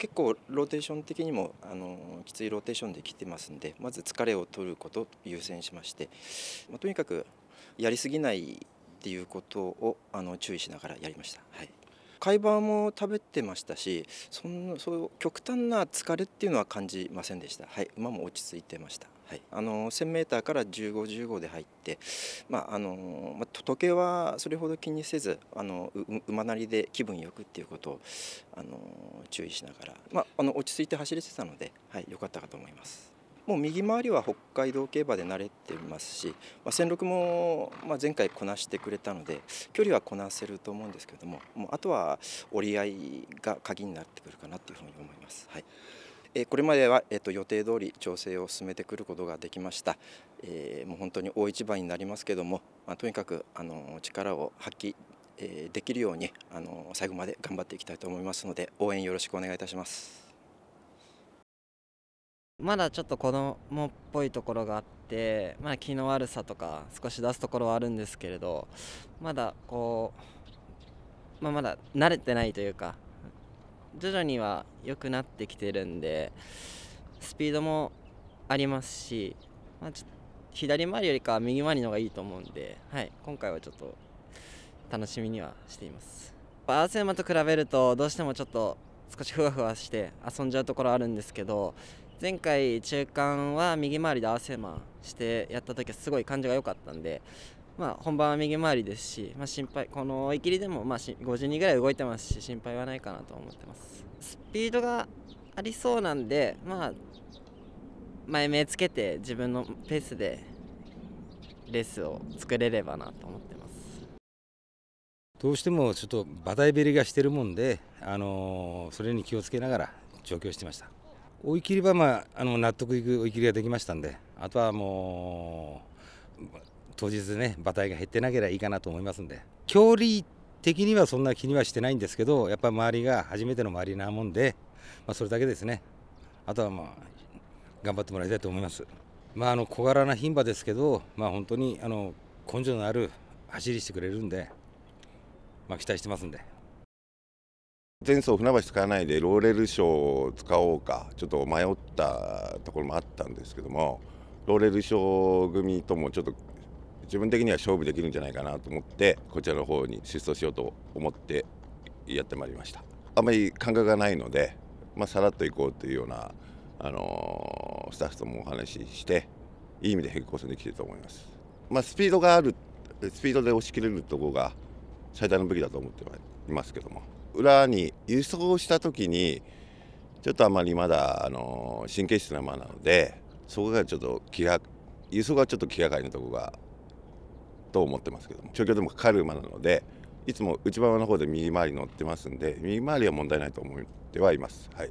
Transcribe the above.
結構ローテーション的にもあのきついローテーションで来てますんでまず疲れを取ることを優先しまして、まあ、とにかくやりすぎないっていうことをあの注意しながらやりました。はい海馬も食べてましたしそなそう極端な疲れっていうのは感じませんでした、はい、馬も落ち着いてましたはい、あの 1000m から1515で入って、まああのまあ、時計はそれほど気にせずあの馬なりで気分よくっていうことをあの注意しながら、まあ、あの落ち着いて走れてたのではい、かったかと思います。もう右回りは北海道競馬で慣れてますし、まあ、1006もま前回こなしてくれたので距離はこなせると思うんですけれどももうあとは折り合いが鍵になってくるかなというふうにこれまでは、えー、と予定通り調整を進めてくることができました、えー、もう本当に大一番になりますけども、まあ、とにかくあの力を発揮、えー、できるようにあの最後まで頑張っていきたいと思いますので応援よろしくお願いいたします。まだちょっと子供っぽいところがあって、まあ、気の悪さとか少し出すところはあるんですけれどまだこう、まあ、まだ慣れてないというか徐々には良くなってきてるんでスピードもありますし、まあ、左回りよりかは右回りの方がいいと思うんで、はい、今回はちょっと楽しみにはしていますアーセンマと比べるとどうしてもちょっと少しふわふわして遊んじゃうところあるんですけど前回中間は右回りでアーセンマしてやった時はすごい感じが良かったんでまあ、本番は右回りですし、まあ、心配この追い切りでもまあ52ぐらい動いてますし心配はないかなと思ってますスピードがありそうなんで、まあ、前目つけて自分のペースでレースを作れればなと思ってますどうしてもちょっと馬体べりがしてるもんで、あのー、それに気をつけながら調教してました追い切りは、まあ、あの納得いく追い切りができましたんであとはもう当日ね馬体が減ってなければいいかなと思いますんで距離的にはそんな気にはしてないんですけどやっぱり周りが初めての周りなもんで、まあ、それだけですねあとはまあ頑張ってもらいたいと思います。まあ、あの小柄な牝馬ですけど、まあ、本当にあの根性のある走りしてくれるんで、まあ、期待してますんで前走船橋使わないでローレル賞を使おうかちょっと迷ったところもあったんですけどもローレル賞組ともちょっと自分的には勝負できるんじゃないかなと思ってこちらの方に出走しようと思ってやってまいりましたあまり感覚がないので、まあ、さらっと行こうというような、あのー、スタッフともお話ししていい意味で平行線できてると思います、まあ、スピードがあるスピードで押し切れるところが最大の武器だと思っていますけども裏に輸送した時にちょっとあまりまだ、あのー、神経質な馬なのでそこがちょっと気が輸送がちょっと気がかりなところがと思ってますけども調教でもかる馬なのでいつも内側の方で右回り乗ってますんで右回りは問題ないと思ってはいます。はい